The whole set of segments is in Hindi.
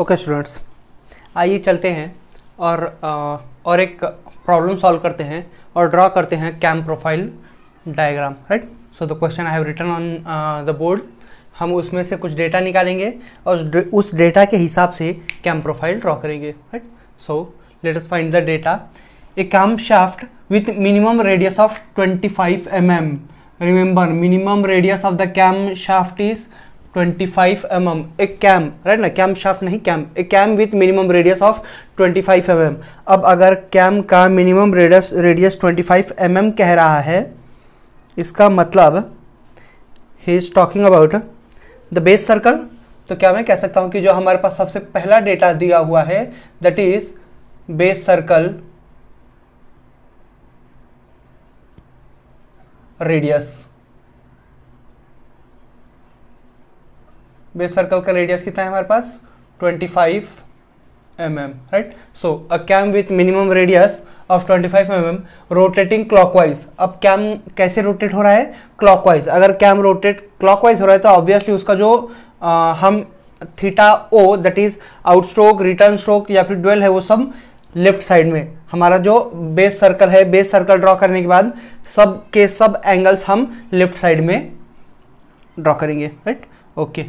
ओके स्टूडेंट्स आइए चलते हैं और और एक प्रॉब्लम सॉल्व करते हैं और ड्रॉ करते हैं cam profile diagram right so the question I have written on the board हम उसमें से कुछ डेटा निकालेंगे और उस डेटा के हिसाब से कैम प्रोफाइल ड्रॉ करेंगे right so let us find the data a camshaft with minimum radius of 25 five M M remember minimum radius of the camshaft is twenty five M M a cam right ना कैम शाफ्ट नहीं cam a cam with minimum radius of twenty five M M अब अगर कैम का minimum radius radius twenty five M M कह रहा है इसका मतलब he is talking about the base circle तो क्या मैं कह सकता हूँ कि जो हमारे पास सबसे पहला डेटा दिया हुआ है that is base circle radius base circle का रेडियस कितना है हमारे पास 25 five M M right so a cam with minimum radius of 25 five M M rotating clockwise अब कैम कैसे रोटेट हो रहा है क्लॉकवाइज अगर कैम रोटेट क्लॉकवाइज हो रहा है तो ऑब्वियसली उसका जो आ, हम theta O that is outstroke return stroke या फिर ड्वेल है वो सब लेफ्ट साइड में हमारा जो बेस सर्कल है बेस सर्कल ड्रॉ करने के बाद सब के सब एंगल्स हम लेफ्ट साइड में ड्रॉ करेंगे right okay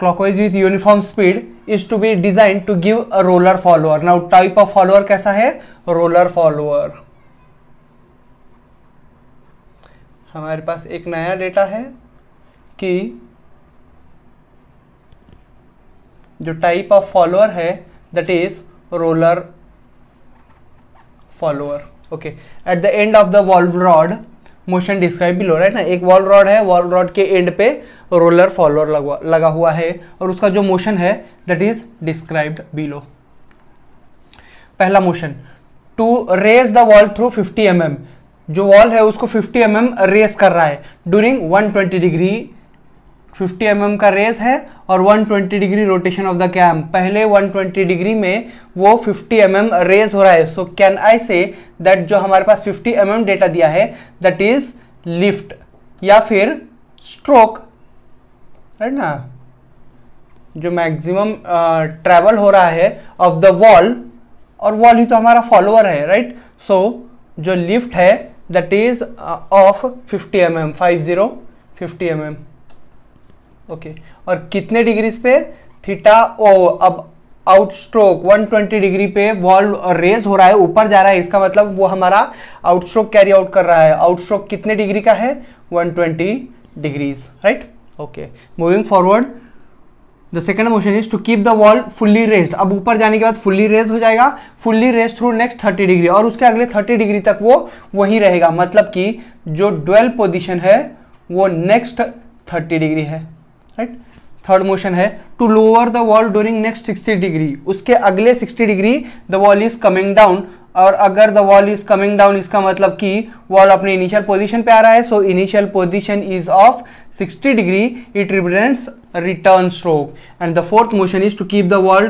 clockwise with uniform speed is to be design to give a roller follower now type of follower कैसा है रोलर फॉलोअर हमारे पास एक नया डेटा है कि जो टाइप ऑफ फॉलोअर है that is roller follower okay at the end of the valve rod motion describe below right ना एक वॉल रॉड है वॉल रॉड के एंड पे रोलर फॉलोअर लगा लगा हुआ है और उसका जो मोशन है दैट इज डिस्क्राइब्ड बिलो पहला motion to raise the valve through 50 M mm. जो वॉल है उसको 50 एम mm रेस कर रहा है ड्यूरिंग 120 डिग्री 50 एम mm का रेस है और 120 degree rotation of the cam पहले 120 डिग्री में वो 50 एम mm रेस हो रहा है so can I say that जो हमारे पास 50 एम mm डेटा दिया है दैट इज लिफ्ट या फिर स्ट्रोक राइट ना जो मैक्सिमम ट्रैवल हो रहा है ऑफ द वॉल और वॉल ही तो हमारा फॉलोअर है राइट सो so, जो लिफ्ट है that is of 50 M M five zero fifty M M okay और कितने डिग्रीज पे थीटा ओ oh, अब आउटस्ट्रोक 120 डिग्री पे वॉल्व रेज हो रहा है ऊपर जा रहा है इसका मतलब वो हमारा आउटस्ट्रोक कैरी आउट कर रहा है आउटस्ट्रोक कितने डिग्री का है 120 degrees right okay moving forward the second motion is to keep the valve fully raised अब ऊपर जाने के बाद फुल्ली रेस्ट हो जाएगा fully rest through next thirty degree और उसके अगले थर्टी डिग्री तक वो वहीं रहेगा मतलब कि जो ड्वेल्व पोजिशन है वो नेक्स्ट थर्टी डिग्री है राइट थर्ड मोशन है to lower the valve during next 60 degree उसके अगले 60 degree the valve is coming down और अगर the valve is coming down इसका मतलब कि वॉल अपने इनिशियल पोजीशन पे आ रहा है so initial position is of 60 degree it represents return stroke and the fourth motion is to keep the valve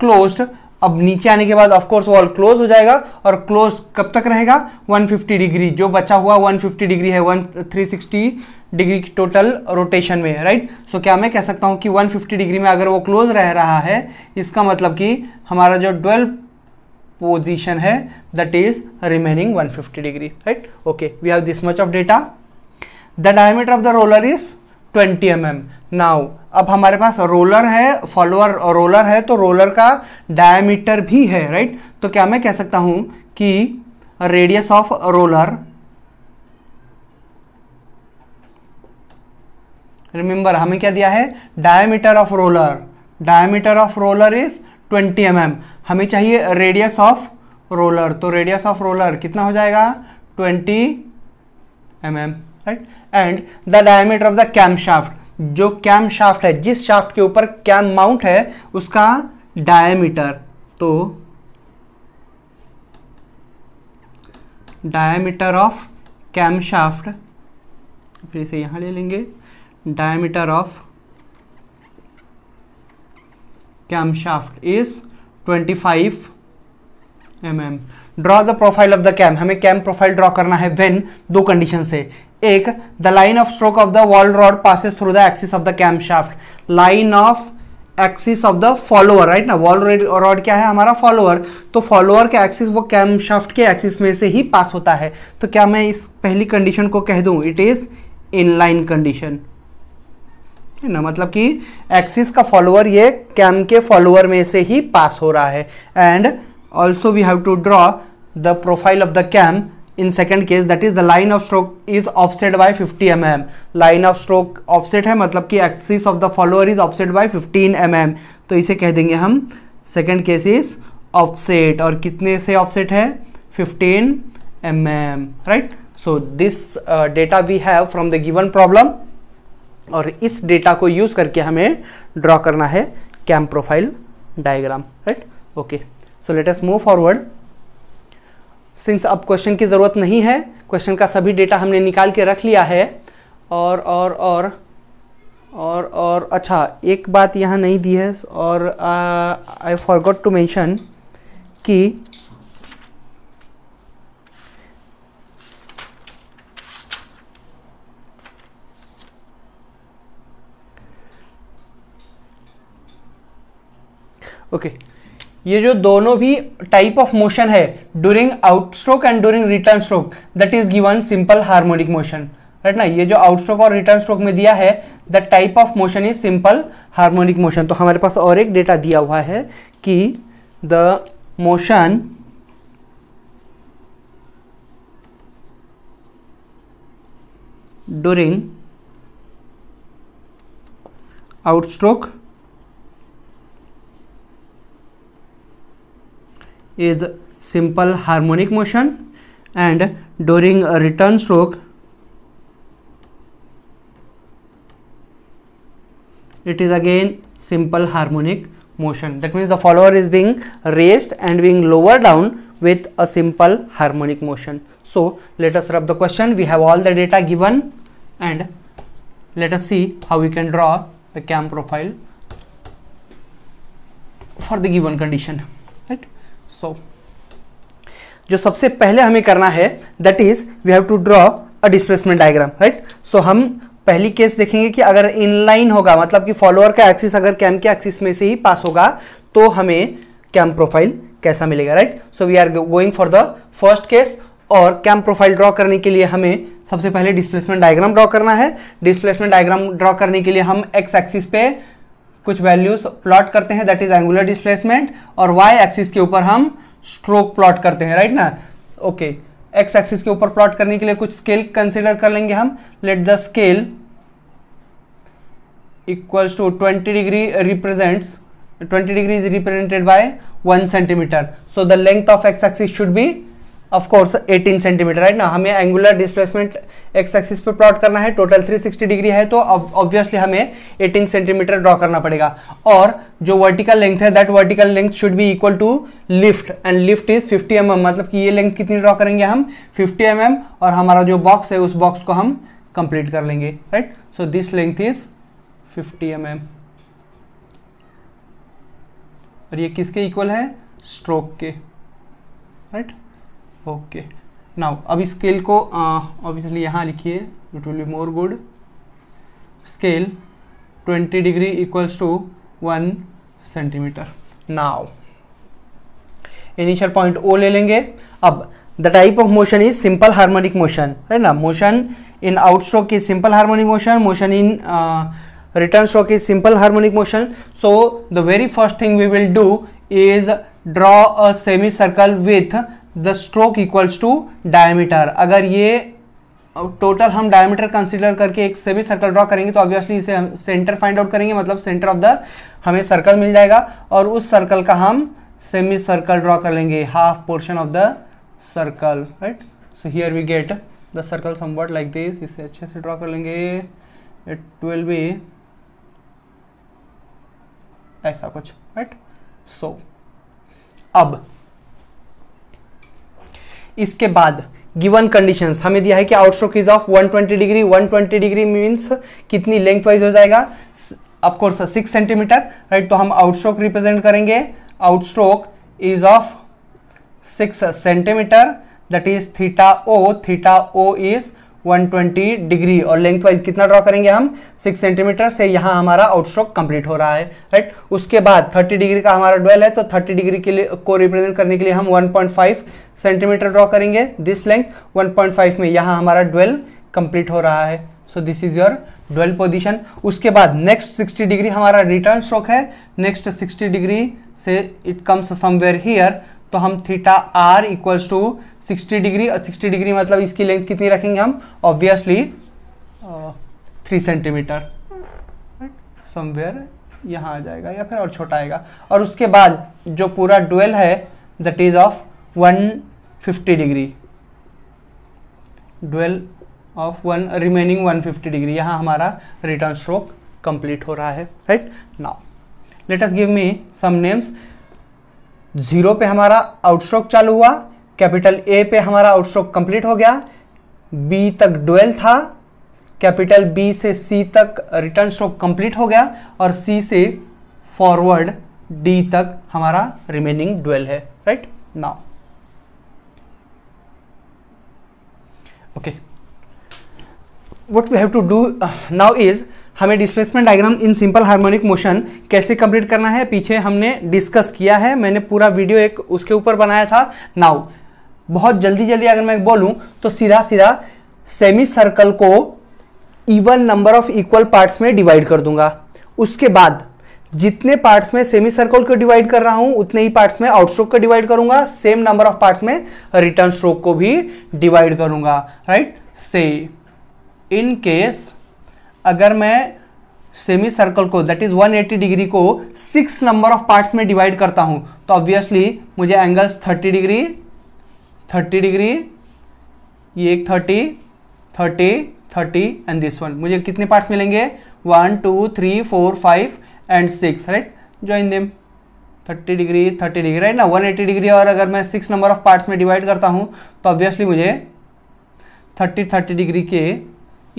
close अब नीचे आने के बाद ऑफकोर्स वॉल क्लोज हो जाएगा और क्लोज कब तक रहेगा 150 डिग्री जो बचा हुआ 150 डिग्री है वन थ्री डिग्री की टोटल रोटेशन में राइट सो so, क्या मैं कह सकता हूँ कि 150 डिग्री में अगर वो क्लोज रह रहा है इसका मतलब कि हमारा जो ट्वेल्व पोजीशन है that is remaining 150 degree right okay we have this much of data the diameter of the roller is 20 mm now अब हमारे पास रोलर है फॉलोअर रोलर है तो रोलर का डायमीटर भी है राइट right? तो क्या मैं कह सकता हूँ कि रेडियस ऑफ रोलर रिमेंबर हमें क्या दिया है diameter of roller diameter of roller is 20 M mm. हमें चाहिए रेडियस ऑफ रोलर तो रेडियस ऑफ रोलर कितना हो जाएगा 20 M right and the diameter of the camshaft जो कैम शाफ्ट है जिस शाफ्ट के ऊपर कैम माउंट है उसका डायमीटर तो डायमीटर ऑफ कैम शाफ्ट फिर इसे यहां ले लेंगे diameter diameter of camshaft is 25 mm draw the profile of the cam हमें कैम प्रोफाइल ड्रॉ करना है वेन दो कंडीशन से एक the line of stroke of the valve rod passes through the axis of the camshaft line of axis of the follower right ना वॉल रॉड क्या है हमारा फॉलोअर तो फॉलोअर के एक्सिस वो कैम शाफ्ट के एक्सिस में से ही पास होता है तो क्या मैं इस पहली कंडीशन को कह दूं it is in line condition है ना मतलब कि एक्सिस का फॉलोअर ये कैम के फॉलोअर में से ही पास हो रहा है and also we have to draw the profile of the cam in second case that is the line of stroke is offset by fifty M M line of stroke offset है मतलब कि axis of the follower is offset by fifteen M M तो इसे कह देंगे हम सेकेंड केस इज ऑफसेट और कितने से ऑफसेट है fifteen M M right so this data we have from the given problem और इस डेटा को यूज़ करके हमें ड्रॉ करना है cam profile diagram right okay so let us move forward since अब क्वेश्चन की ज़रूरत नहीं है क्वेश्चन का सभी डेटा हमने निकाल के रख लिया है और और और और और अच्छा एक बात यहाँ नहीं दी है और आई फॉरगॉट टू मेंशन कि ओके ये जो दोनों भी टाइप ऑफ मोशन है during outstroke and during return stroke that is given simple harmonic motion right ना ये जो आउटस्ट्रोक और रिटर्न स्ट्रोक में दिया है the type of motion is simple harmonic motion तो हमारे पास और एक डेटा दिया हुआ है कि the motion during outstroke is simple harmonic motion and during a return stroke it is again simple harmonic motion that means the follower is being raised and being lowered down with a simple harmonic motion so let us rub the question we have all the data given and let us see how we can draw the cam profile for the given condition so जो सबसे पहले हमें करना है that is we have to draw a displacement diagram right so हम पहली केस देखेंगे कि अगर इनलाइन होगा मतलब कि फॉलोअर का एक्सिस अगर कैम के एक्सिस में से ही पास होगा तो हमें कैम प्रोफाइल कैसा मिलेगा right so we are going for the first case और कैम प्रोफाइल ड्रॉ करने के लिए हमें सबसे पहले डिस्प्लेसमेंट डायग्राम ड्रॉ करना है डिस्प्लेसमेंट डायग्राम ड्रॉ करने के लिए हम एक्स एक्सिस पे कुछ वैल्यूज प्लॉट करते हैं दैट इज एंगुलर डिस्प्लेसमेंट और वाई एक्सिस के ऊपर हम स्ट्रोक प्लॉट करते हैं राइट ना ओके एक्स एक्सिस के ऊपर प्लॉट करने के लिए कुछ स्केल कंसिडर कर लेंगे हम let the scale equals to twenty degree represents 20 degree is represented by 1 centimeter so the length of x axis should be of course 18 centimeter right ना हमें एंगुलर डिस्प्लेसमेंट एक्स एक्सिस पे प्लॉट करना है टोटल 360 डिग्री है तो ऑब्वियसली हमें 18 सेंटीमीटर ड्रॉ करना पड़ेगा और जो वर्टिकल लेंथ है that vertical length should be equal to lift and lift is 50 M mm, मतलब कि ये लेंथ कितनी ड्रॉ करेंगे हम 50 एम mm, और हमारा जो बॉक्स है उस बॉक्स को हम कंप्लीट कर लेंगे right so this length is fifty M m और ये किसके इक्वल है स्ट्रोक के राइट right? ओके नाउ अब स्केल को ऑब्वियसली यहाँ लिखिए it will be more good scale 20 degree equals to one centimetre now initial point O ले लेंगे अब the type of motion is simple harmonic motion है ना motion in out stroke is simple harmonic motion motion in return stroke is simple harmonic motion so the very first thing we will do is draw a semi circle with the stroke equals to diameter अगर ये टोटल हम डायमीटर कंसिडर करके एक सेमी सर्कल ड्रॉ करेंगे तो ऑब्वियसली इसे हम सेंटर फाइंड आउट करेंगे मतलब सेंटर ऑफ द हमें सर्कल मिल जाएगा और उस सर्कल का हम सेमी सर्कल ड्रॉ कर लेंगे half portion of the circle right so here we get the circle word like this इसे अच्छे से ड्रॉ कर लेंगे इट विल बी ऐसा कुछ राइट सो so, अब इसके बाद गिवन कंडीशंस हमें दिया है कि outstroke is of 120 degree 120 degree means कितनी लेंथ वाइज हो जाएगा ऑफकोर्स सिक्स सेंटीमीटर राइट तो हम आउटस्ट्रोक रिप्रेजेंट करेंगे outstroke is of six centimetre that is theta O theta O is 120 degree और लेंथ वाइज कितना ड्रॉ करेंगे हम 6 सेंटीमीटर से यहाँ हमारा आउटस्ट्रोक कंप्लीट हो रहा है राइट उसके बाद 30 डिग्री का हमारा ड्वेल है तो 30 डिग्री के लिए को रिप्रेजेंट करने के लिए हम 1.5 सेंटीमीटर ड्रॉ करेंगे दिस लेंथ 1.5 में यहाँ हमारा ड्वेल कंप्लीट हो रहा है so this is your dwell position उसके बाद नेक्स्ट सिक्सटी डिग्री हमारा रिटर्न स्ट्रोक है नेक्स्ट सिक्सटी डिग्री से इट कम्स समवेयर हियर तो हम theta R equals to sixty degree और सिक्सटी डिग्री मतलब इसकी लेंथ कितनी रखेंगे हम ऑब्वियसली थ्री सेंटीमीटर समवेयर यहाँ आ जाएगा या फिर और छोटा आएगा और उसके बाद जो पूरा डुएल है that is of 150 degree dwell of one remaining 150 degree यहाँ हमारा रिटर्न स्ट्रोक कंप्लीट हो रहा है right now let us give me some names zero पे हमारा आउटस्ट्रोक चालू हुआ कैपिटल ए पे हमारा आउटस्ट्रोक कंप्लीट हो गया बी तक डुएल था कैपिटल बी से सी तक रिटर्न स्ट्रोक कंप्लीट हो गया और सी से फॉरवर्ड डी तक हमारा रिमेनिंग डुएल है right now okay what we have to do now is हमें displacement diagram in simple harmonic motion कैसे कंप्लीट करना है पीछे हमने डिस्कस किया है मैंने पूरा वीडियो एक उसके ऊपर बनाया था नाउ बहुत जल्दी जल्दी अगर मैं बोलूं तो सीधा सीधा सेमी सर्कल को even number of equal parts में डिवाइड कर दूंगा उसके बाद जितने पार्ट्स में सेमी सर्कल को डिवाइड कर रहा हूं उतने ही पार्ट्स में आउटस्ट्रोक को डिवाइड करूंगा सेम नंबर ऑफ पार्ट्स में रिटर्न स्ट्रोक को भी डिवाइड करूंगा राइट से इन केस अगर मैं सेमी सर्कल को दैट इज 180 डिग्री को सिक्स नंबर ऑफ पार्ट्स में डिवाइड करता हूं तो ऑब्वियसली मुझे एंगल्स 30 डिग्री थर्टी डिग्री ये एक thirty thirty thirty and this one मुझे कितने पार्ट्स मिलेंगे one two three four five and six right join them thirty degree thirty degree right ना वन एट्टी डिग्री और अगर मैं सिक्स नंबर ऑफ पार्ट्स में डिवाइड करता हूँ तो ऑब्वियसली मुझे थर्टी थर्टी डिग्री के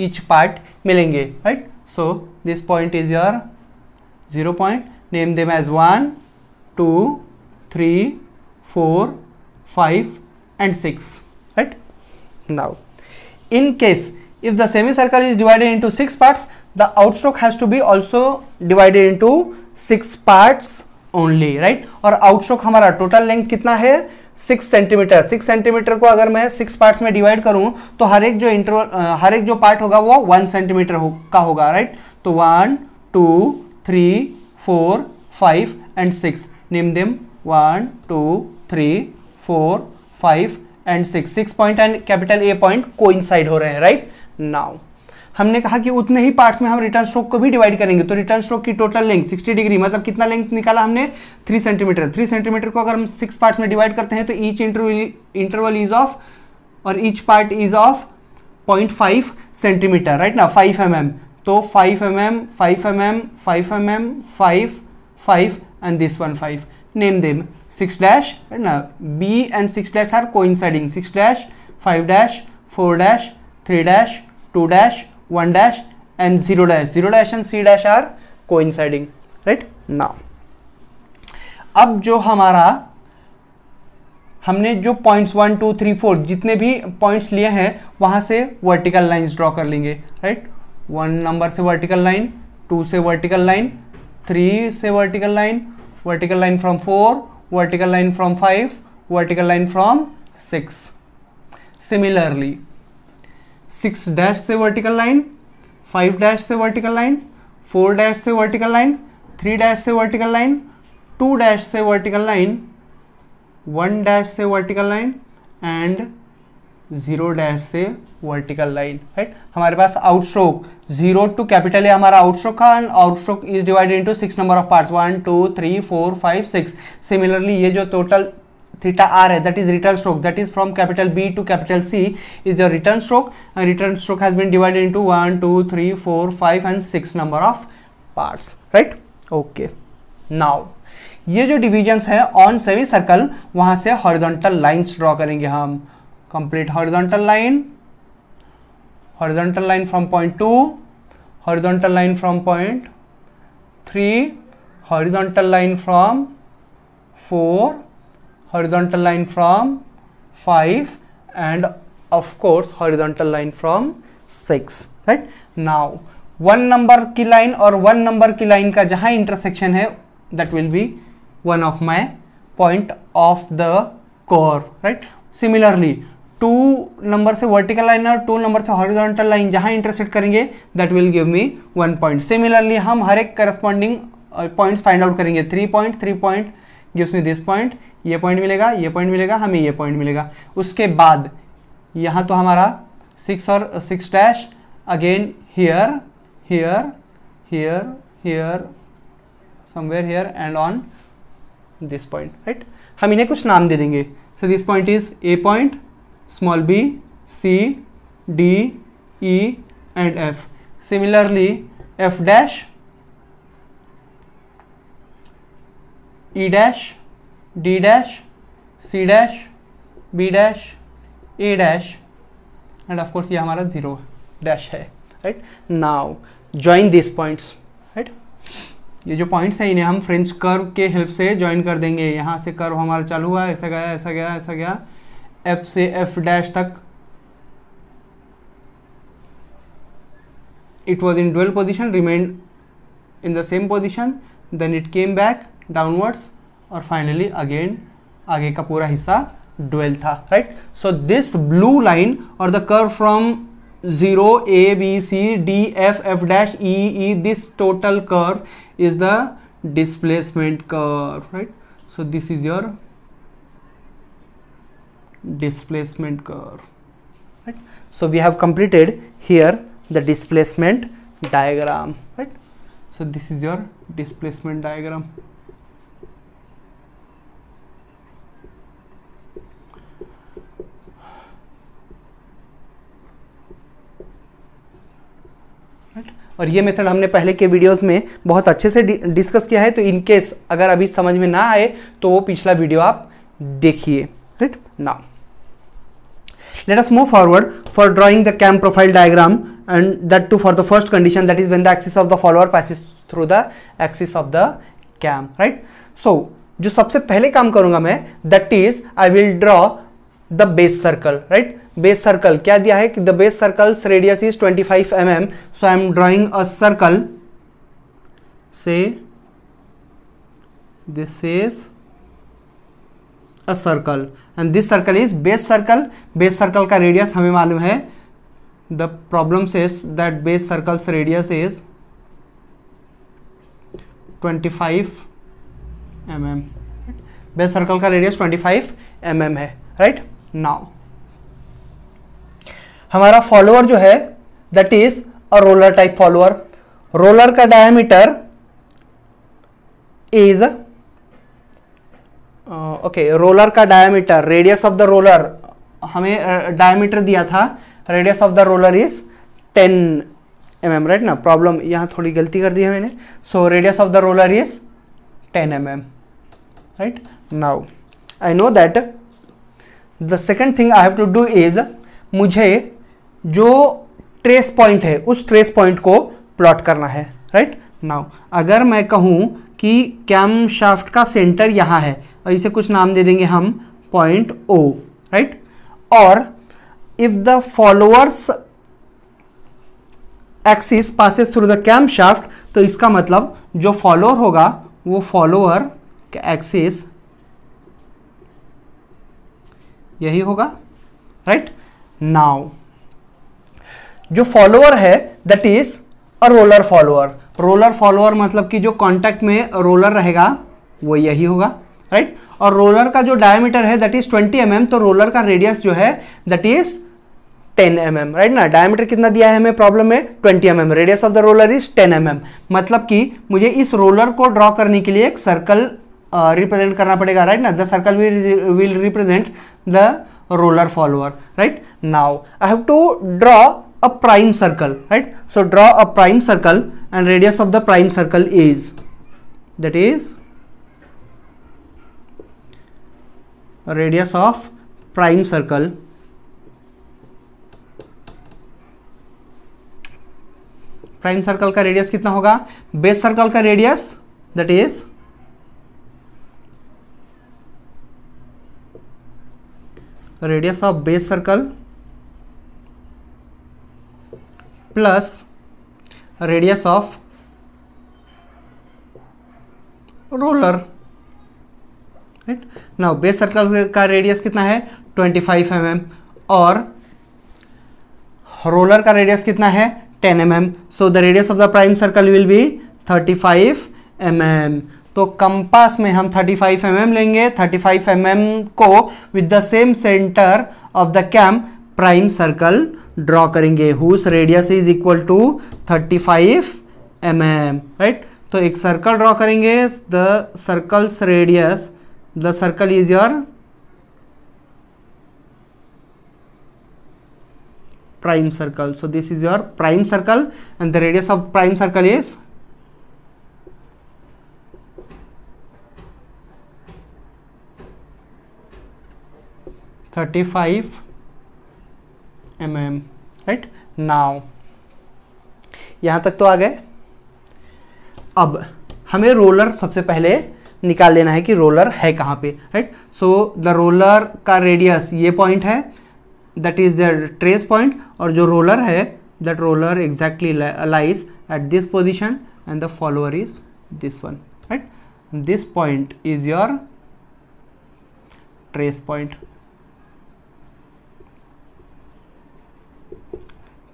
ईच पार्ट मिलेंगे right so this point is your zero point name them as one two three four five and 6 right now in case if the semicircle is divided into 6 parts the outstroke has to be also divided into 6 parts only right और आउटस्ट्रोक हमारा टोटल लेंथ कितना है सिक्स सेंटीमीटर सिक्स सेंटीमीटर को अगर मैं सिक्स पार्ट्स में डिवाइड करूं तो हर एक जो इंटरवल हर एक जो पार्ट होगा वो वन सेंटीमीटर हो, का होगा राइट तो one two three four five and six name them one two three four five and six six point and capital A point side हो रहे हैं राइट नाउ हमने कहा कि उतने ही पार्ट्स में हम रिटर्न स्ट्रोक को भी डिवाइड करेंगे तो रिटर्न स्ट्रोक की टोटल लेंथ 60 डिग्री मतलब कितना लेंथ निकाला हमने 3 सेंटीमीटर 3 सेंटीमीटर को अगर हम सिक्स पार्ट्स में डिवाइड करते हैं तो ईच इंटरवल इज ऑफ और each part is of 0.5 centimetre right ना 5 एम mm. तो 5 m M five M M five M M five five and this one five name them six dash है ना B and six dash are coinciding six dash five dash four dash three dash two dash one dash and zero dash zero dash and c dash are coinciding right now अब जो हमारा हमने जो points one two three four जितने भी पॉइंट्स लिए हैं वहां से वर्टिकल लाइंस ड्रॉ कर लेंगे राइट वन नंबर से वर्टिकल लाइन टू से वर्टिकल लाइन थ्री से vertical line vertical line from four vertical line from 5 vertical line from 6 similarly 6 dash say vertical line 5 dash say vertical line 4 dash say vertical line 3 dash say vertical line 2 dash say vertical line 1 dash say vertical line and 0 dash say vertical line right हमारे पास outstroke zero to capital A हमारा आउटस्ट्रोक है and outstroke is divided into six number of parts one two three four five six similarly ये जो टोटल थीटा आर है that is return stroke that is from capital B to capital C is the return stroke return stroke has been divided into one two three four five and six number of part right okay now ये जो डिविजन है ऑन सेवी सर्कल वहां से हॉरिजॉन्टल लाइन ड्रॉ करेंगे हम complete horizontal line horizontal line from point two horizontal line from point three horizontal line from four horizontal line from five and of course horizontal line from six right now one number की लाइन और वन नंबर की लाइन का जहां इंटरसेक्शन है that will be one of my point of the curve right similarly two number से वर्टिकल लाइन और टू नंबर से हॉरिजॉन्टल लाइन जहां इंटरसेक्ट करेंगे that will give me one point similarly हम हर एक करस्पॉन्डिंग पॉइंट फाइंड आउट करेंगे three point three point gives me this point ये पॉइंट मिलेगा ये पॉइंट मिलेगा हमें ये पॉइंट मिलेगा उसके बाद यहाँ तो हमारा सिक्स और six dash again here here here here somewhere here and on this point right हम इन्हें कुछ नाम दे देंगे so this point is A point small b c d e and f similarly f dash e dash d dash c dash b dash a dash and of course ये हमारा जीरो डैश है right now join this points right ये जो पॉइंट्स हैं इन्हें हम फ्रेंच कर्व के हेल्प से ज्वाइन कर देंगे यहाँ से कर्व हमारा चालू हुआ ऐसा गया ऐसा गया ऐसा गया एफ से एफ डैश तक it was in twelve position remain in the same position then it came back downwards और फाइनली अगेन आगे का पूरा हिस्सा डुएल था right so this blue line और the curve from zero A B C D F F dash E E this total curve is the displacement curve right so this is your displacement curve right so we have completed here the displacement diagram right so this is your displacement diagram और ये मेथड हमने पहले के वीडियोस में बहुत अच्छे से डिस्कस किया है तो इन केस अगर अभी समझ में ना आए तो वो पिछला वीडियो आप देखिए right now Let us move forward for drawing the cam profile diagram and that too for the first condition that is when the axis of the follower passes through the axis of the cam, right? So, जो सबसे पहले काम करूंगा मैं that is I will draw the base circle right base circle क्या दिया है कि the base circle's radius is 25 five M M so I am drawing a circle से this is a circle and this circle is base circle base circle का रेडियस हमें मालूम है the problem is that base circle's radius is 25 five mm. Base circle का रेडियस 25 फाइव mm है राइट नाउ हमारा फॉलोअर जो है that is a roller type follower roller का डायमीटर इज ओके रोलर का diameter radius of the roller हमें डायमीटर दिया था radius of the roller is ten M M right ना प्रॉब्लम यहाँ थोड़ी गलती कर दी है मैंने so radius of the roller is ten M M right now I know that the second thing I have to do is मुझे जो ट्रेस पॉइंट है उस ट्रेस पॉइंट को प्लॉट करना है राइट right? नाउ अगर मैं कहूँ कि कैम शाफ्ट का सेंटर यहाँ है और इसे कुछ नाम दे देंगे हम पॉइंट ओ राइट और if the follower's axis passes through the camshaft तो इसका मतलब जो फॉलोअर होगा वो फॉलोअर एक्सिस यही होगा राइट नाउ जो फॉलोअर है that is a roller follower roller follower मतलब कि जो कांटेक्ट में रोलर रहेगा वो यही होगा राइट और रोलर का जो डायमीटर है दैट इज 20 एम mm, तो रोलर का रेडियस जो है that is 10 M mm, right ना डायमीटर कितना दिया है हमें प्रॉब्लम में 20 m m radius of the roller is 10 M mm. मतलब कि मुझे इस रोलर को ड्रॉ करने के लिए एक सर्कल रिप्रेजेंट uh, करना पड़ेगा राइट ना the circle will represent the roller follower right now I have to draw a prime circle right so draw a prime circle and radius of the prime circle is that is radius of prime circle prime circle का रेडियस कितना होगा बेस सर्कल का radius that is radius of base circle plus radius of roller right now base circle का रेडियस कितना है 25 फाइव mm और रोलर का रेडियस कितना है 10 M mm so the radius of the prime circle will be 35 five mm. तो कंपास में हम 35 फाइव mm लेंगे 35 फाइव mm को with the same centre of the cam prime circle draw करेंगे whose radius is equal to 35 five mm, right right? तो एक सर्कल ड्रॉ करेंगे the circle's radius the circle is your prime circle so this is your prime circle and the radius of prime circle is Thirty-five mm, right? Now, यहाँ तक तो आ गए अब हमें रोलर सबसे पहले निकाल लेना है कि रोलर है कहाँ पे राइट सो द रोलर का रेडियस ये पॉइंट है that is the trace point और जो रोलर है that roller exactly lies at this position and the follower is this one right this point is your trace point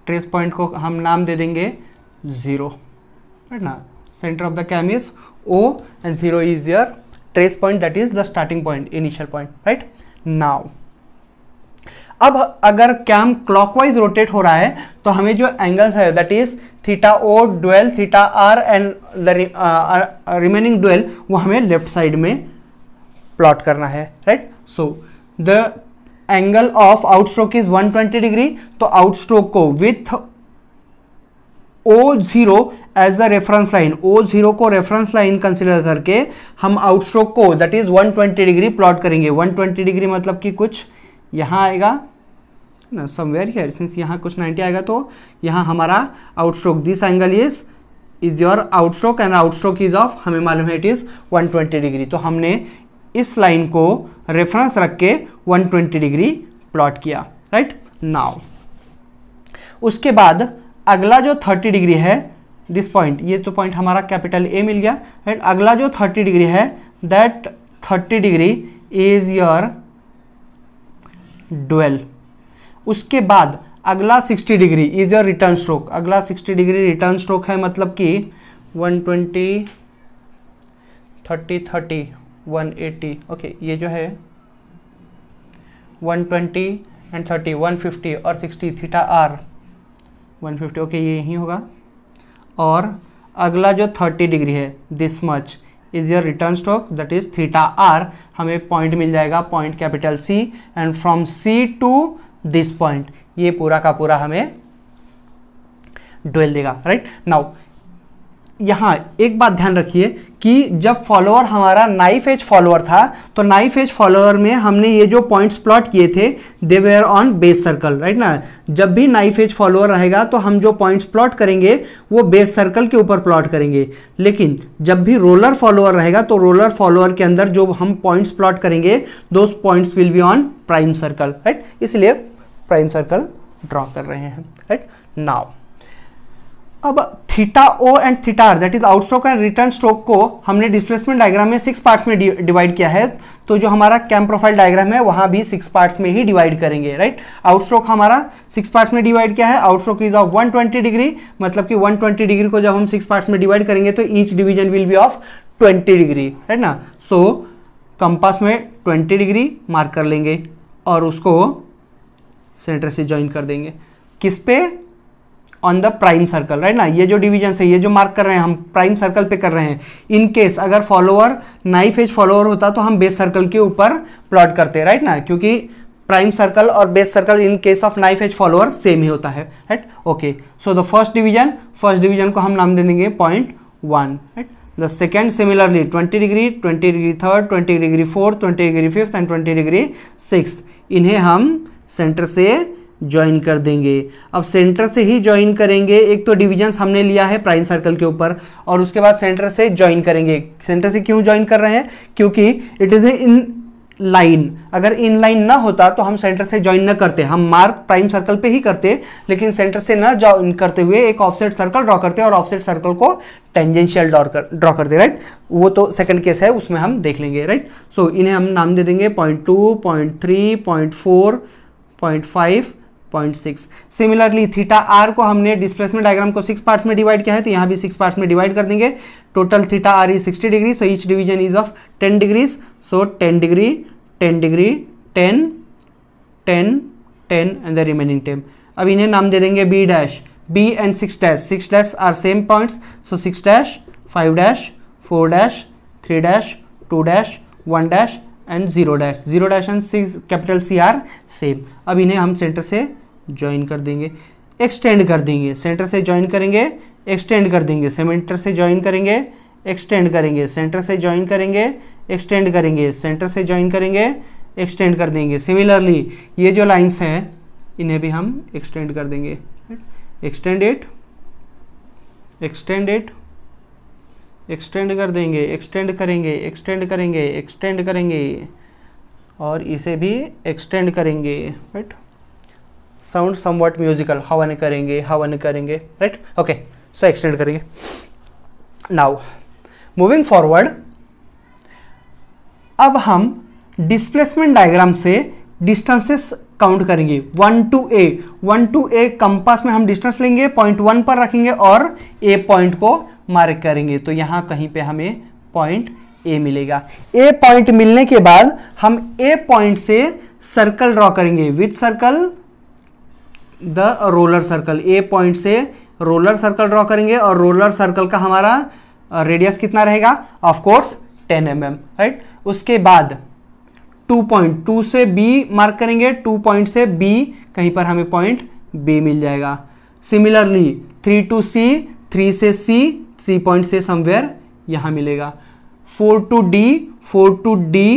trace point को हम नाम दे देंगे ज़ीरो राइट ना centre of the cam is O and 0 is your trace point that is the starting point initial point right now अब अगर कैम क्लॉकवाइज रोटेट हो रहा है तो हमें जो एंगल्स है that is theta O dwell theta R and the remaining dwell वो हमें लेफ्ट साइड में प्लॉट करना है right so the angle of outstroke is 120 degree तो आउटस्ट्रोक को with O zero as the reference line O zero को रेफरेंस लाइन कंसिडर करके हम आउटस्ट्रोक को दैट इज 120 डिग्री प्लॉट करेंगे 120 डिग्री मतलब कि कुछ यहाँ आएगा ना समवेयर हियर सिंस यहाँ कुछ 90 आएगा तो यहाँ हमारा outstroke this angle is is your outstroke and outstroke is of हमें मालूम है इट इज़ 120 डिग्री तो हमने इस लाइन को रेफरेंस रख के 120 डिग्री प्लॉट किया राइट right? नाउ उसके बाद अगला जो थर्टी डिग्री है दिस पॉइंट ये तो पॉइंट हमारा कैपिटल ए मिल गया एंड अगला जो थर्टी डिग्री है that thirty degree is your dwell उसके बाद अगला 60 degree is your return stroke अगला 60 डिग्री रिटर्न स्ट्रोक है मतलब कि 120 30 30 180 ओके okay, ये जो है 120 एंड 30 150 और 60 theta R one fifty okay ये यही होगा और अगला जो थर्टी डिग्री है this much is your return stroke that is theta R हमें पॉइंट मिल जाएगा point capital C and from C to this point ये पूरा का पूरा हमें डोल देगा राइट नाउ यहाँ एक बात ध्यान रखिए कि जब फॉलोअर हमारा नाइफ एज फॉलोअर था तो नाइफ एज फॉलोअर में हमने ये जो पॉइंट्स प्लॉट किए थे they were on base circle right ना जब भी नाइफ एज फॉलोअर रहेगा तो हम जो पॉइंट्स प्लॉट करेंगे वो बेस सर्कल के ऊपर प्लॉट करेंगे लेकिन जब भी रोलर फॉलोअर रहेगा तो रोलर फॉलोअर के अंदर जो हम पॉइंट्स प्लॉट करेंगे दो points will be on prime circle right इसलिए प्राइम सर्कल ड्रॉ कर रहे हैं राइट नाउ अब theta O and theta R that is outstroke and return stroke को हमने डिस्प्लेसमेंट डायग्राम में सिक्स पार्ट्स में डिवाइड किया है तो जो हमारा कैम प्रोफाइल डायग्राम है वहां भी सिक्स पार्ट्स में ही डिवाइड करेंगे राइट आउटस्ट्रोक हमारा सिक्स पार्ट्स में डिवाइड किया है आउटस्ट्रोक इज ऑफ 120 डिग्री मतलब कि 120 डिग्री को जब हम सिक्स पार्ट्स में डिवाइड करेंगे तो each division will be of 20 degree right ना सो so, कंपास में ट्वेंटी डिग्री मार्क कर लेंगे और उसको सेंटर से ज्वाइन कर देंगे किस पे on the prime circle right ना ये जो डिवीजन है ये जो मार्क कर रहे हैं हम प्राइम सर्कल पे कर रहे हैं इन केस अगर फॉलोअर नाइफ एज फॉलोअर होता तो हम बेस सर्कल के ऊपर प्लॉट करते राइट ना क्योंकि प्राइम सर्कल और base circle in case of knife edge follower same ही होता है right okay so the first division first division को हम नाम दे देंगे point one right the second similarly twenty degree twenty degree third twenty degree fourth twenty degree fifth and twenty degree six इन्हें हम सेंटर से ज्वाइन कर देंगे अब सेंटर से ही ज्वाइन करेंगे एक तो डिविजन्स हमने लिया है प्राइम सर्कल के ऊपर और उसके बाद सेंटर से ज्वाइन करेंगे सेंटर से क्यों ज्वाइन कर रहे हैं क्योंकि इट इज़ इन लाइन अगर इन लाइन ना होता तो हम सेंटर से ज्वाइन ना करते हम मार्क प्राइम सर्कल पे ही करते लेकिन सेंटर से ना ज्वाइन करते हुए एक ऑफसेट सर्कल ड्रॉ करते और ऑफसेट सर्कल को टेंजेंशियल ड्रॉ कर ड्रॉ करते राइट वो तो सेकंड केस है उसमें हम देख लेंगे राइट सो so, इन्हें हम नाम दे देंगे point two point three point four point five 0.6 similarly theta R को हमने डिस्प्लेसमेंट डायग्राम को सिक्स पार्ट्स में डिवाइड किया है तो यहाँ भी सिक्स पार्ट्स में डिवाइड कर देंगे total theta R is sixty degree so each division is of ten degrees so ten degree ten degree ten ten ten and the remaining ten अब इन्हें नाम दे देंगे B dash B and six dash six dash are same point so six dash five dash four dash three dash two dash one dash and zero dash zero dash and six capital C are same अब इन्हें हम सेंटर से ज्वाइन कर देंगे एक्सटेंड कर देंगे सेंटर से ज्वाइन करेंगे एक्सटेंड कर देंगे सेमेंटर से ज्वाइन करेंगे एक्सटेंड करेंगे सेंटर से ज्वाइन करेंगे एक्सटेंड करेंगे सेंटर से ज्वाइन करेंगे एक्सटेंड कर देंगे सिमिलरली ये जो लाइंस हैं इन्हें भी हम एक्सटेंड कर देंगे extend it extend it extend कर देंगे एक्सटेंड करेंगे एक्सटेंड करेंगे एक्सटेंड करेंगे और इसे भी एक्सटेंड करेंगे right sound somewhat musical हवन करेंगे हवन करेंगे राइट ओके सो एक्सटेंड करेंगे नाउ मूविंग फॉरवर्ड अब हम डिस्प्लेसमेंट डायग्राम से डिस्टेंसेस काउंट करेंगे one two A one two A compass में हम डिस्टेंस लेंगे पॉइंट वन पर रखेंगे और ए पॉइंट को मार्क करेंगे तो यहां कहीं पे हमें पॉइंट ए मिलेगा ए पॉइंट मिलने के बाद हम ए पॉइंट से सर्कल ड्रॉ करेंगे with circle the roller circle A point से रोलर सर्कल ड्रॉ करेंगे और रोलर सर्कल का हमारा रेडियस कितना रहेगा of course ten M M right उसके बाद टू पॉइंट टू से बी मार्क करेंगे टू पॉइंट से बी कहीं पर हमें पॉइंट बी मिल जाएगा similarly three to C three से सी थ्री पॉइंट से समवेयर यहाँ मिलेगा four to D four to D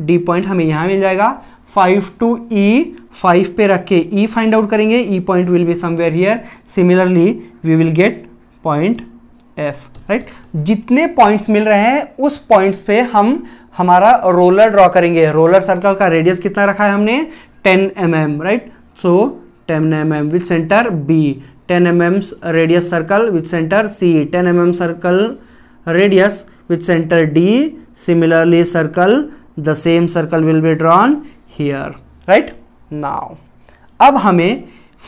D point हमें यहाँ मिल जाएगा फाइव टू ई फाइव पे रख के ई फाइंड आउट करेंगे E point will be somewhere here similarly we will get point F right जितने पॉइंट्स मिल रहे हैं उस पॉइंट्स पे हम हमारा रोलर ड्रॉ करेंगे रोलर सर्कल का रेडियस कितना रखा है हमने 10 M M right so 10 M M with centre B 10 M M's radius circle with centre C 10 M M circle radius with centre D similarly circle the same circle will be drawn here right now अब हमें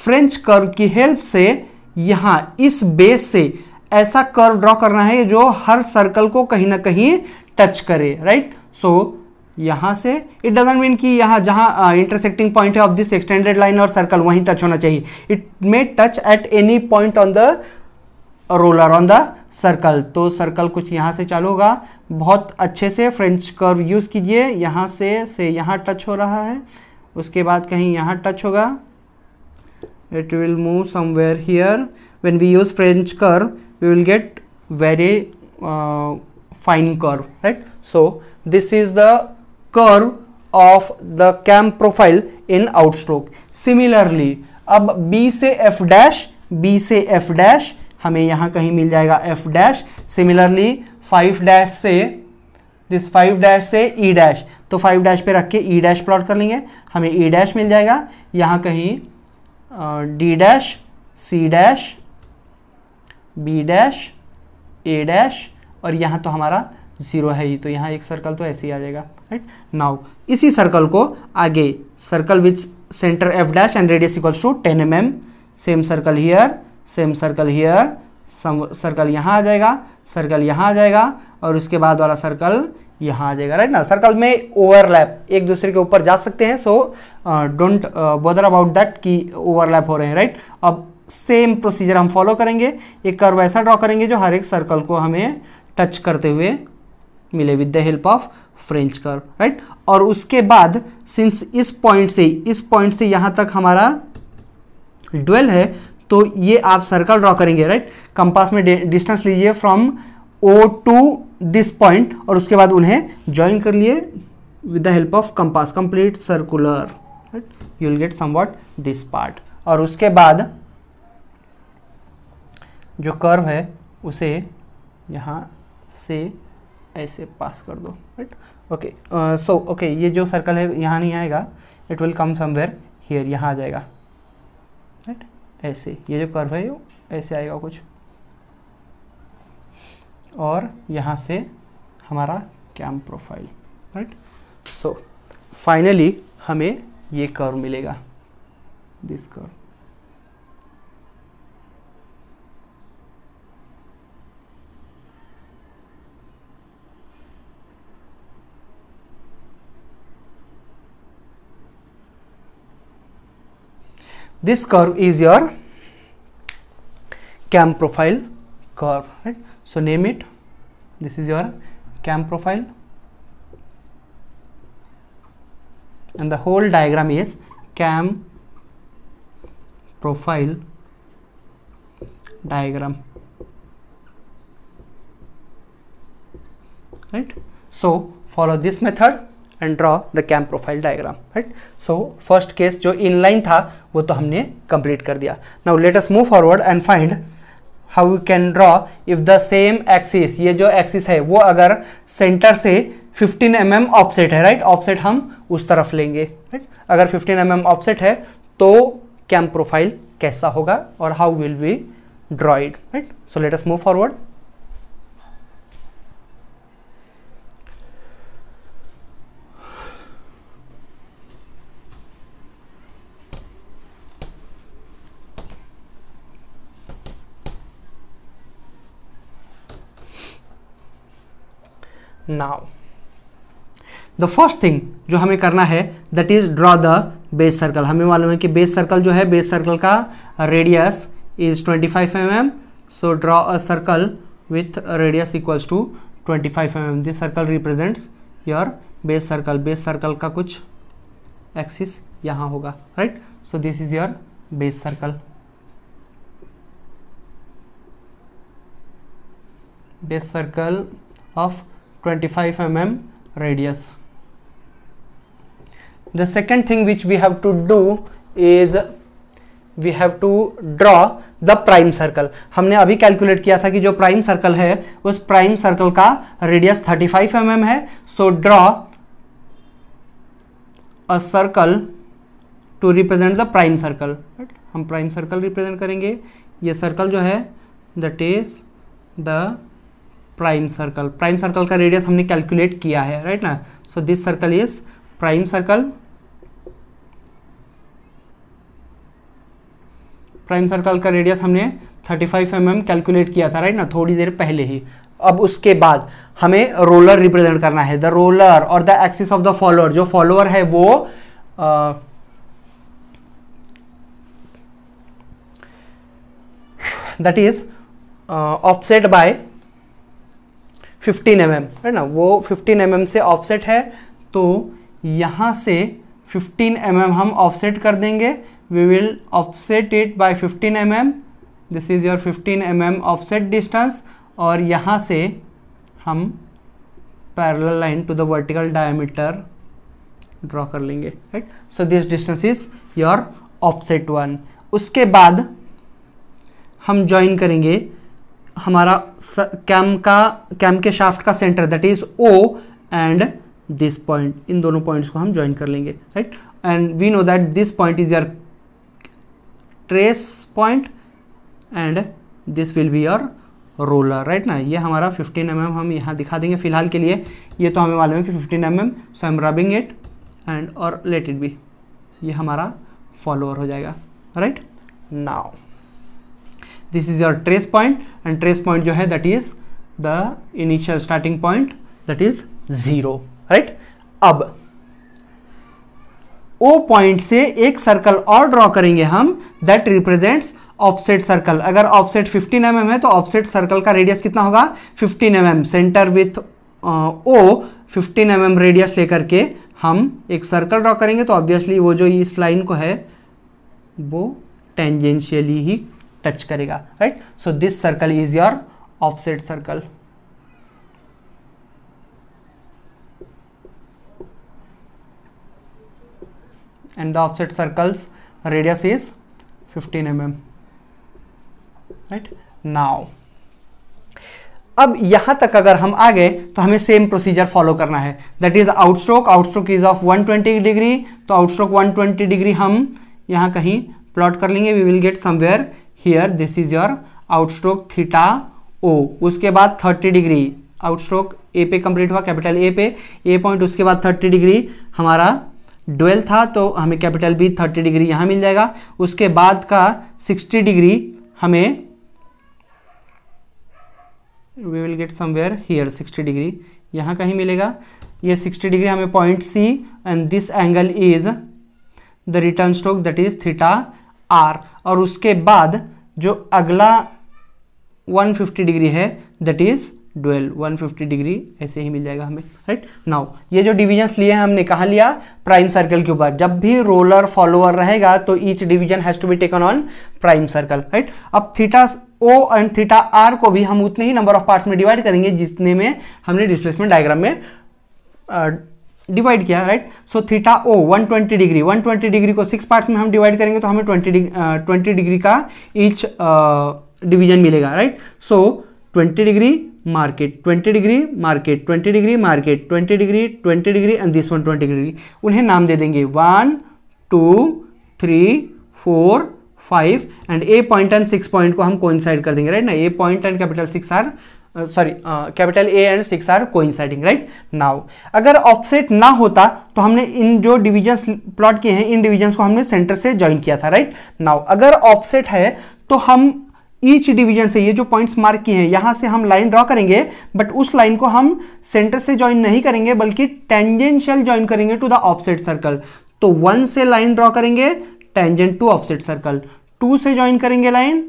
फ्रेंच कर्व की हेल्प से यहाँ इस बेस से ऐसा कर्व ड्रॉ करना है जो हर सर्कल को कहीं ना कहीं टच करे राइट सो यहाँ से इट डजेंट मीन कि यहाँ जहाँ इंटरसेक्टिंग पॉइंट है ऑफ दिस एक्सटेंडेड लाइन और सर्कल वहीं टच होना चाहिए it may touch at any point on the roller on the circle तो सर्कल कुछ यहाँ से चालू होगा बहुत अच्छे से फ्रेंच कर्व यूज़ कीजिए यहाँ से से यहाँ टच हो रहा है उसके बाद कहीं यहाँ टच होगा it will move somewhere here when we use French curve we will get very fine curve right so this is the curve of the cam profile in outstroke similarly अब बी से एफ डैश बी से एफ डैश हमें यहाँ कहीं मिल जाएगा F dash similarly five dash से दिस फाइव डैश से ई e डैश तो फाइव डैश पे रख के ई डैश प्लॉट कर लेंगे हमें ई e डैश मिल जाएगा यहाँ कहीं D dash C dash B dash A dash और यहाँ तो हमारा ज़ीरो है ही तो यहाँ एक सर्कल तो ऐसे ही आ जाएगा राइट नाउ इसी सर्कल को आगे circle with centre F dash and radius equals to ten M M same circle here same circle here circle यहाँ आ जाएगा सर्कल यहाँ आ जाएगा और उसके बाद वाला सर्कल यहाँ आ जाएगा राइट ना सर्कल में ओवरलैप एक दूसरे के ऊपर जा सकते हैं so don't bother about that कि ओवरलैप हो रहे हैं राइट अब सेम प्रोसीजर हम फॉलो करेंगे एक कर्व ऐसा ड्रॉ करेंगे जो हर एक सर्कल को हमें टच करते हुए मिले with the help of French curve right और उसके बाद सिंस इस पॉइंट से इस पॉइंट से यहाँ तक हमारा ड्वेल है तो ये आप सर्कल ड्रॉ करेंगे राइट कंपास में डिस्टेंस लीजिए from O to this point और उसके बाद उन्हें ज्वाइन कर लिए with the help of compass complete circular you will get what this part और उसके बाद जो कर्व है उसे यहाँ से ऐसे पास कर दो राइट ओके सो ओके ये जो सर्कल है यहाँ नहीं आएगा it will come somewhere here यहाँ आ जाएगा राइट ऐसे ये जो कर्व है ऐसे आएगा कुछ और यहाँ से हमारा cam profile right so finally हमें ये कर मिलेगा this curve this curve is your cam profile curve right so name it this is your cam profile and the whole diagram is cam profile diagram right so follow this method and draw the cam profile diagram right so first case jo inline tha wo to complete kar now let us move forward and find how you can draw if the same axis ये जो एक्सिस है वो अगर सेंटर से 15 एम mm ऑफसेट है राइट right? ऑफसेट हम उस तरफ लेंगे राइट right? अगर 15 एम mm ऑफसेट है तो कैम प्रोफाइल कैसा होगा और how will we draw it right so let us move forward now the first thing जो हमें करना है that is draw the base circle हमें मालूम है कि बेस सर्कल जो है बेस सर्कल का radius is 25 five M M so draw a circle with radius equals to 25 five M M this circle represents your base circle base circle का कुछ एक्सिस यहाँ होगा right so this is your base circle base circle of 25 mm radius the second thing which we have to do is we have to draw the prime circle हमने अभी कैलकुलेट किया था कि जो प्राइम सर्कल है उस प्राइम सर्कल का रेडियस 35 फाइव एम है so draw a circle to represent the prime circle हम प्राइम सर्कल रिप्रेजेंट करेंगे ये सर्कल जो है that is the prime circle prime circle का रेडियस हमने कैलकुलेट किया है राइट ना so this circle is prime circle prime circle का रेडियस हमने 35 फाइव mm कैलकुलेट किया था राइट ना थोड़ी देर पहले ही अब उसके बाद हमें रोलर रिप्रेजेंट करना है द रोलर और the axis of the follower जो फॉलोअर है वो आ, that is uh, offset by 15 M mm, है ना वो 15 एम mm से ऑफसेट है तो यहाँ से 15 एम mm हम ऑफसेट कर देंगे we will offset it by 15 m M this is your 15 m m offset distance और यहाँ से हम parallel line to the vertical diameter draw कर लेंगे right so this distance is your offset one उसके बाद हम ज्वाइन करेंगे हमारा कैम का कैम के शाफ्ट का centre that is O and this point इन दोनों पॉइंट्स को हम ज्वाइन कर लेंगे right and we know that this point is your trace point and this will be your roller right ना ये हमारा 15 एम mm हम यहाँ दिखा देंगे फिलहाल के लिए ये तो हमें मालूम है कि 15 m M so I am rubbing it and और लेट इट बी ये हमारा फॉलोअर हो जाएगा right now this is your trace point and trace point जो है that is the initial starting point that is zero right अब ओ पॉइंट से एक सर्कल और ड्रॉ करेंगे हम दैट रिप्रेजेंट्स ऑफसेट सर्कल अगर ऑफसेट 15 एम mm है तो ऑफसेट सर्कल का रेडियस कितना होगा 15 m m centre with O 15 M mm radius uh, mm लेकर के हम एक सर्कल ड्रॉ करेंगे तो ऑब्वियसली वो जो इस लाइन को है वो टेंजेंशियली ही टच करेगा right so this circle is your offset circle and the offset circles radius is 15 m right now अब यहां तक अगर हम आ गए तो हमें सेम प्रोसीजर फॉलो करना है that is outstroke outstroke is of 120 degree तो आउटस्ट्रोक 120 डिग्री हम यहां कहीं प्लॉट कर लेंगे we will get somewhere here this is your outstroke theta O उसके बाद 30 डिग्री आउटस्ट्रोक ए पे कंप्लीट हुआ कैपिटल ए पे ए पॉइंट उसके बाद 30 डिग्री हमारा डुएल था तो हमें कैपिटल बी 30 डिग्री यहाँ मिल जाएगा उसके बाद का 60 डिग्री हमें we will get somewhere here 60 degree यहाँ कहीं मिलेगा ये 60 डिग्री हमें point C and this angle is the return stroke that is theta R और उसके बाद जो अगला 150 डिग्री है दैट इज़ डुएल 150 डिग्री ऐसे ही मिल जाएगा हमें राइट right? नाउ ये जो डिविजन्स लिए हैं हमने कहा लिया प्राइम सर्कल के ऊपर जब भी रोलर फॉलोअर रहेगा तो each division has to be taken on prime circle right अब theta O and theta R को भी हम उतने ही नंबर ऑफ पार्ट्स में डिवाइड करेंगे जितने में हमने डिस्प्लेसमेंट डायग्राम में uh, डिवाइड किया right so theta O 120 degree 120 degree को सिक्स पार्ट्स में हम डिवाइड करेंगे तो हमें 20 डिग्री ट्वेंटी डिग्री का ईच डिवीजन मिलेगा right so 20 degree marked 20 degree marked 20 degree marked 20 degree 20 degree and this one twenty degree उन्हें नाम दे देंगे one two three four five and A point and six point को हम कोइंसाइड कर देंगे राइट ना A point and capital six R sorry capital A and six R coinciding right now अगर ऑफसेट ना होता तो हमने इन जो डिविजन्स प्लॉट किए हैं इन डिविजन्स को हमने सेंटर से ज्वाइन किया था राइट right? नाउ अगर ऑफसेट है तो हम ईच डिवीजन से ये जो पॉइंट्स मार्क किए हैं यहां से हम लाइन ड्रॉ करेंगे बट उस लाइन को हम सेंटर से ज्वाइन नहीं करेंगे बल्कि टेंजेंशियल ज्वाइन करेंगे टू द ऑफसेट सर्कल तो वन से लाइन ड्रॉ करेंगे tangent to offset circle two से ज्वाइन करेंगे line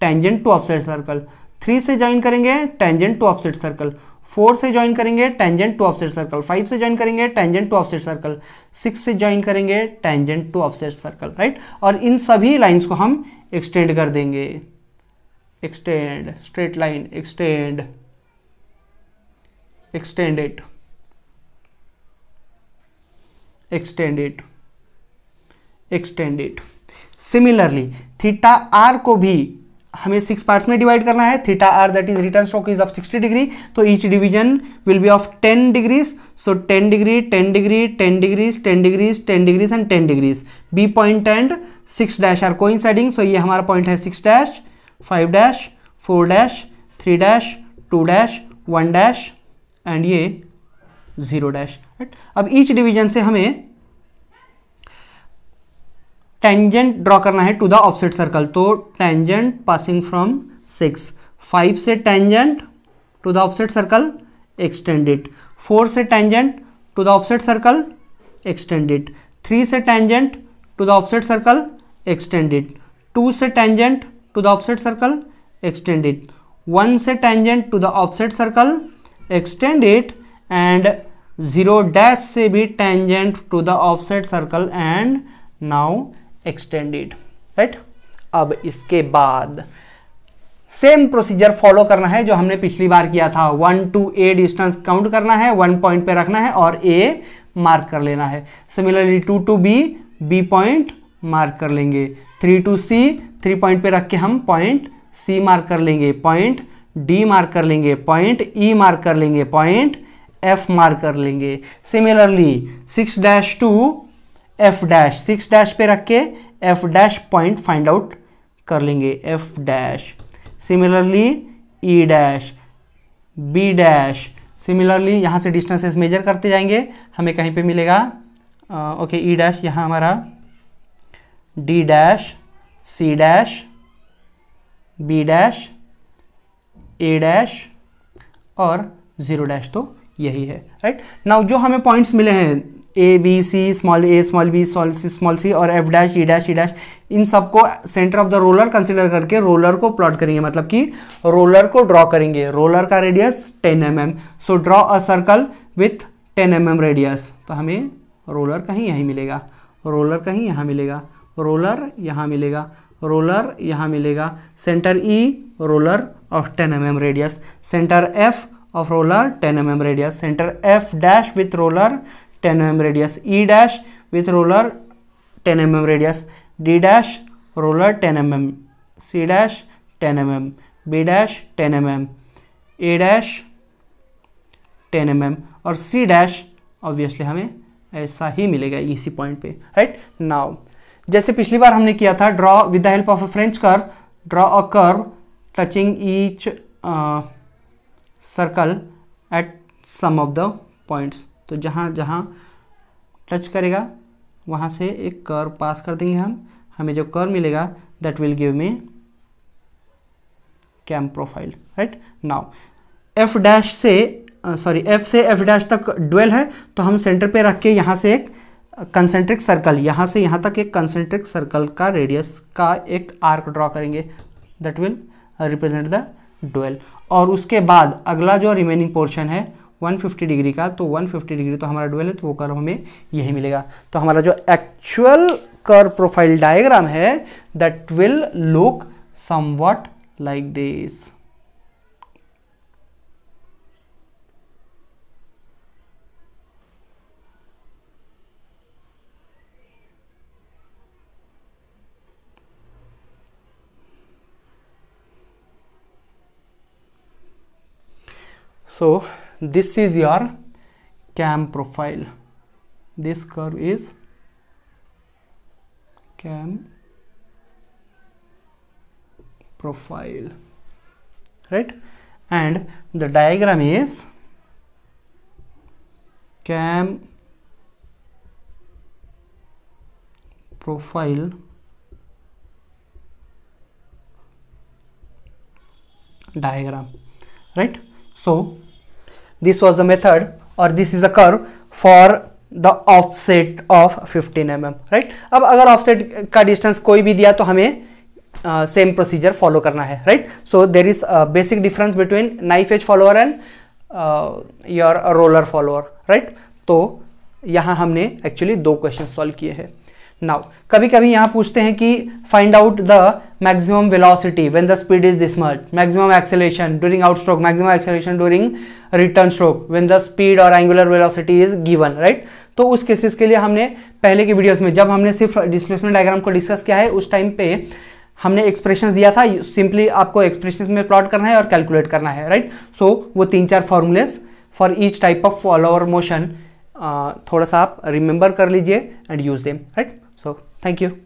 tangent to offset circle three से ज्वाइन करेंगे tangent to offset circle four से ज्वाइन करेंगे tangent to offset circle five से ज्वाइन करेंगे tangent to offset circle six से ज्वाइन करेंगे tangent to offset circle right और इन सभी लाइंस को हम एक्सटेंड कर देंगे extend straight line extend extend it extend it extend it similarly theta R को भी हमें सिक्स पार्ट्स में डिवाइड करना है theta R that is return stroke is of sixty degree तो each division will be of ten degrees so ten degree ten degree ten degrees ten degrees ten degrees and ten degrees B point and six dash R coin so ये हमारा पॉइंट है six dash five dash four dash three dash two dash one dash and ये जीरो डैश राइट अब ईच डिवीजन से हमें टेंजेंट ड्रॉ करना है टू द ऑफसेट सर्कल तो tangent passing from six five से tangent to the offset circle extended four से tangent to the offset circle extended three से tangent to the offset circle extended two से tangent to the offset circle extended one से tangent to the offset circle extended and zero dash से भी tangent to the offset circle and now extended right अब इसके बाद सेम प्रोसीजर फॉलो करना है जो हमने पिछली बार किया था one two A distance count करना है वन पॉइंट पे रखना है और ए मार्क कर लेना है similarly two to B B point mark कर लेंगे three to C three point पे रख के हम पॉइंट सी मार्क कर लेंगे पॉइंट डी मार्क कर लेंगे पॉइंट ई e मार्क कर लेंगे पॉइंट एफ मार्क कर लेंगे similarly six dash to F dash six dash पे रख के F dash point find out कर लेंगे F dash similarly E dash B dash similarly यहाँ से डिस्टेंसेस मेजर करते जाएंगे हमें कहीं पे मिलेगा ओके ई डैश यहाँ हमारा D dash C dash B dash A dash और ज़ीरो डैश तो यही है राइट नाउ जो हमें पॉइंट्स मिले हैं A B C small a small b small c small c और F dash E dash E dash इन सबको centre of the roller consider करके रोलर को प्लॉट करेंगे मतलब कि रोलर को ड्रॉ करेंगे रोलर का radius ten M M so draw a circle with ten M m radius तो हमें रोलर कहीं यहीं मिलेगा रोलर कहीं यहाँ मिलेगा रोलर यहाँ मिलेगा रोलर यहाँ मिलेगा centre E roller of ten M m radius centre F of roller ten M m radius centre F dash with roller 10 mm radius e dash with D 10 mm radius d dash C 10 mm c dash 10 mm b dash 10 mm a dash 10 mm और c डैश ऑब्वियसली हमें ऐसा ही मिलेगा इसी पॉइंट पे राइट नाउ जैसे पिछली बार हमने किया था draw with the help of a French curve draw a curve touching each circle at some of the points तो जहाँ जहाँ टच करेगा वहाँ से एक कर पास कर देंगे हम हमें जो कर मिलेगा that will give me cam profile right now F dash से सॉरी एफ से एफ डैश तक ड्वेल है तो हम सेंटर पे रख के यहाँ से एक कंसेंट्रिक सर्कल यहाँ से यहाँ तक एक कंसेंट्रिक सर्कल का रेडियस का एक आर्क ड्रॉ करेंगे that will represent the dwell और उसके बाद अगला जो रिमेनिंग पोर्शन है 150 डिग्री का तो 150 डिग्री तो हमारा डुअल है तो वो कर्व हमें यही मिलेगा तो हमारा जो एक्चुअल कर्व प्रोफाइल डायग्राम है that will look what like this So this is your cam profile this curve is cam profile right and the diagram is cam profile diagram right so this was the method or this is the curve for the offset of 15 M mm, right right? अब अगर ऑफसेट का डिस्टेंस कोई भी दिया तो हमें सेम प्रोसीजर फॉलो करना है right so there is basic difference between knife edge follower and your roller follower right तो यहाँ हमने एक्चुअली दो क्वेश्चन सॉल्व किए हैं नाउ कभी कभी यहाँ पूछते हैं कि find out the maximum velocity when the speed is this much maximum acceleration during outstroke maximum acceleration during return stroke when the speed और angular velocity is given right तो उस केसेस के लिए हमने पहले के वीडियोस में जब हमने सिर्फ डिस्प्लेसमेंट डायग्राम को डिस्कस किया है उस टाइम पे हमने एक्सप्रेशन दिया था सिंपली आपको एक्सप्रेशन में प्लॉट करना है और कैलकुलेट करना है राइट right? सो so, वो तीन चार formulas for each type of follower motion थोड़ा सा आप रिमेंबर कर लीजिए and use them right Thank you.